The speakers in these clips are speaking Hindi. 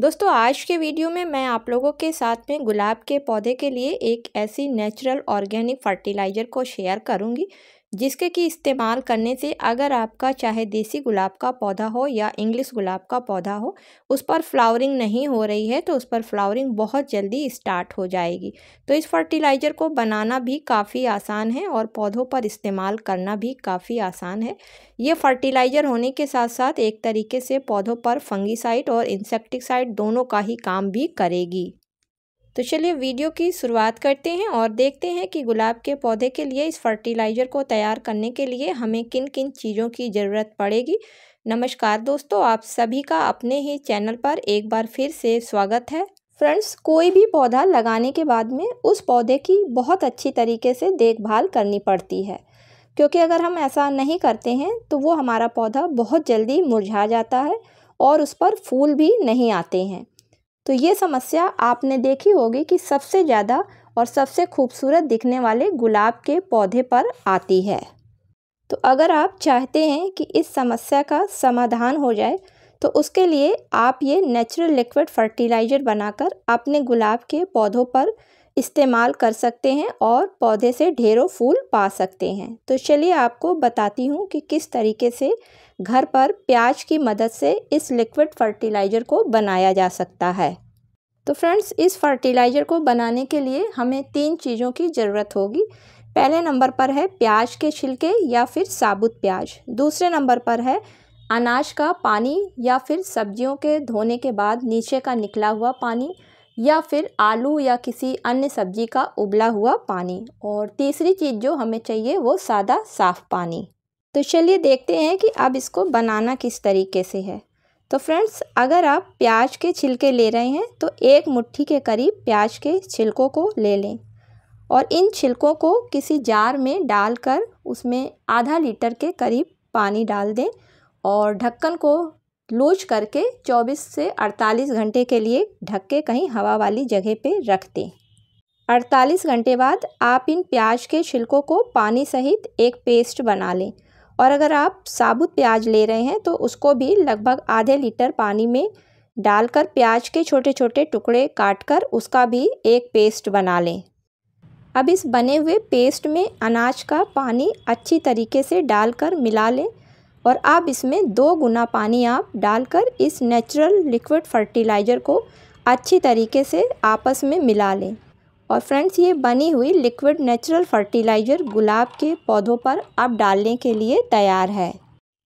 दोस्तों आज के वीडियो में मैं आप लोगों के साथ में गुलाब के पौधे के लिए एक ऐसी नेचुरल ऑर्गेनिक फर्टिलाइज़र को शेयर करूंगी जिसके कि इस्तेमाल करने से अगर आपका चाहे देसी गुलाब का पौधा हो या इंग्लिश गुलाब का पौधा हो उस पर फ्लावरिंग नहीं हो रही है तो उस पर फ्लावरिंग बहुत जल्दी स्टार्ट हो जाएगी तो इस फर्टिलाइज़र को बनाना भी काफ़ी आसान है और पौधों पर इस्तेमाल करना भी काफ़ी आसान है ये फर्टिलाइज़र होने के साथ साथ एक तरीके से पौधों पर फंगीसाइड और इंसेक्टिसाइड दोनों का ही काम भी करेगी तो चलिए वीडियो की शुरुआत करते हैं और देखते हैं कि गुलाब के पौधे के लिए इस फर्टिलाइज़र को तैयार करने के लिए हमें किन किन चीज़ों की ज़रूरत पड़ेगी नमस्कार दोस्तों आप सभी का अपने ही चैनल पर एक बार फिर से स्वागत है फ्रेंड्स कोई भी पौधा लगाने के बाद में उस पौधे की बहुत अच्छी तरीके से देखभाल करनी पड़ती है क्योंकि अगर हम ऐसा नहीं करते हैं तो वो हमारा पौधा बहुत जल्दी मुरझा जाता है और उस पर फूल भी नहीं आते हैं तो ये समस्या आपने देखी होगी कि सबसे ज़्यादा और सबसे खूबसूरत दिखने वाले गुलाब के पौधे पर आती है तो अगर आप चाहते हैं कि इस समस्या का समाधान हो जाए तो उसके लिए आप ये नेचुरल लिक्विड फर्टिलाइज़र बनाकर अपने गुलाब के पौधों पर इस्तेमाल कर सकते हैं और पौधे से ढेरों फूल पा सकते हैं तो चलिए आपको बताती हूँ कि किस तरीके से घर पर प्याज की मदद से इस लिक्विड फर्टिलाइज़र को बनाया जा सकता है तो फ्रेंड्स इस फर्टिलाइज़र को बनाने के लिए हमें तीन चीज़ों की ज़रूरत होगी पहले नंबर पर है प्याज के छिलके या फिर साबुत प्याज दूसरे नंबर पर है अनाज का पानी या फिर सब्जियों के धोने के बाद नीचे का निकला हुआ पानी या फिर आलू या किसी अन्य सब्जी का उबला हुआ पानी और तीसरी चीज़ जो हमें चाहिए वो सादा साफ़ पानी तो चलिए देखते हैं कि अब इसको बनाना किस तरीके से है तो फ्रेंड्स अगर आप प्याज के छिलके ले रहे हैं तो एक मुट्ठी के करीब प्याज के छिलकों को ले लें और इन छिलकों को किसी जार में डालकर उसमें आधा लीटर के करीब पानी डाल दें और ढक्कन को लूज करके 24 से 48 घंटे के लिए ढक के कहीं हवा वाली जगह पे रख दें 48 घंटे बाद आप इन प्याज के छिलकों को पानी सहित एक पेस्ट बना लें और अगर आप साबुत प्याज ले रहे हैं तो उसको भी लगभग आधे लीटर पानी में डालकर प्याज के छोटे छोटे टुकड़े काटकर उसका भी एक पेस्ट बना लें अब इस बने हुए पेस्ट में अनाज का पानी अच्छी तरीके से डालकर मिला लें और आप इसमें दो गुना पानी आप डालकर इस नेचुरल लिक्विड फर्टिलाइज़र को अच्छी तरीके से आपस में मिला लें और फ्रेंड्स ये बनी हुई लिक्विड नेचुरल फर्टिलाइज़र गुलाब के पौधों पर आप डालने के लिए तैयार है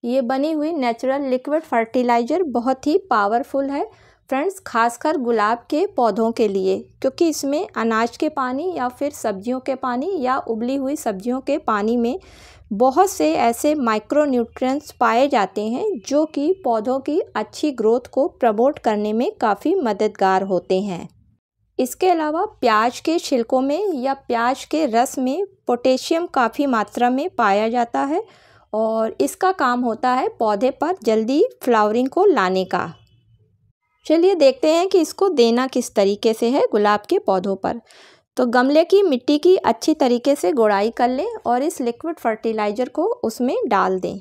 ये बनी हुई नेचुरल लिक्विड फर्टिलाइज़र बहुत ही पावरफुल है फ्रेंड्स खासकर गुलाब के पौधों के लिए क्योंकि इसमें अनाज के पानी या फिर सब्जियों के पानी या उबली हुई सब्जियों के पानी में बहुत से ऐसे माइक्रो न्यूट्रिएंट्स पाए जाते हैं जो कि पौधों की अच्छी ग्रोथ को प्रमोट करने में काफ़ी मददगार होते हैं इसके अलावा प्याज के छिलकों में या प्याज के रस में पोटेशियम काफ़ी मात्रा में पाया जाता है और इसका काम होता है पौधे पर जल्दी फ्लावरिंग को लाने का चलिए देखते हैं कि इसको देना किस तरीके से है गुलाब के पौधों पर तो गमले की मिट्टी की अच्छी तरीके से गोड़ाई कर लें और इस लिक्विड फर्टिलाइज़र को उसमें डाल दें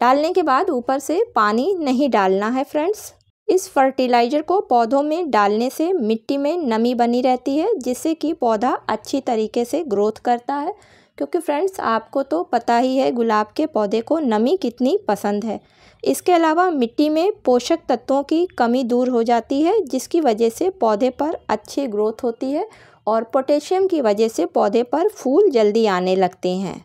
डालने के बाद ऊपर से पानी नहीं डालना है फ्रेंड्स इस फर्टिलाइज़र को पौधों में डालने से मिट्टी में नमी बनी रहती है जिससे कि पौधा अच्छी तरीके से ग्रोथ करता है क्योंकि फ्रेंड्स आपको तो पता ही है गुलाब के पौधे को नमी कितनी पसंद है इसके अलावा मिट्टी में पोषक तत्वों की कमी दूर हो जाती है जिसकी वजह से पौधे पर अच्छी ग्रोथ होती है और पोटेशियम की वजह से पौधे पर फूल जल्दी आने लगते हैं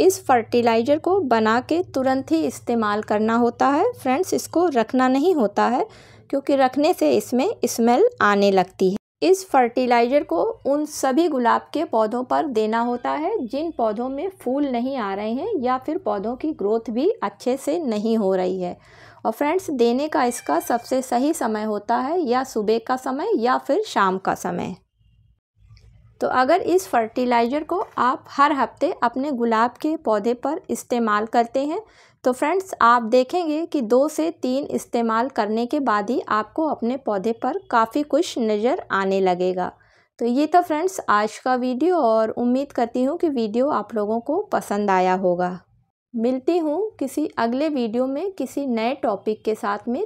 इस फर्टिलाइज़र को बना के तुरंत ही इस्तेमाल करना होता है फ्रेंड्स इसको रखना नहीं होता है क्योंकि रखने से इसमें स्मेल आने लगती है इस फर्टिलाइज़र को उन सभी गुलाब के पौधों पर देना होता है जिन पौधों में फूल नहीं आ रहे हैं या फिर पौधों की ग्रोथ भी अच्छे से नहीं हो रही है और फ्रेंड्स देने का इसका सबसे सही समय होता है या सुबह का समय या फिर शाम का समय तो अगर इस फर्टिलाइज़र को आप हर हफ्ते अपने गुलाब के पौधे पर इस्तेमाल करते हैं तो फ्रेंड्स आप देखेंगे कि दो से तीन इस्तेमाल करने के बाद ही आपको अपने पौधे पर काफ़ी कुछ नज़र आने लगेगा तो ये था फ्रेंड्स आज का वीडियो और उम्मीद करती हूँ कि वीडियो आप लोगों को पसंद आया होगा मिलती हूँ किसी अगले वीडियो में किसी नए टॉपिक के साथ में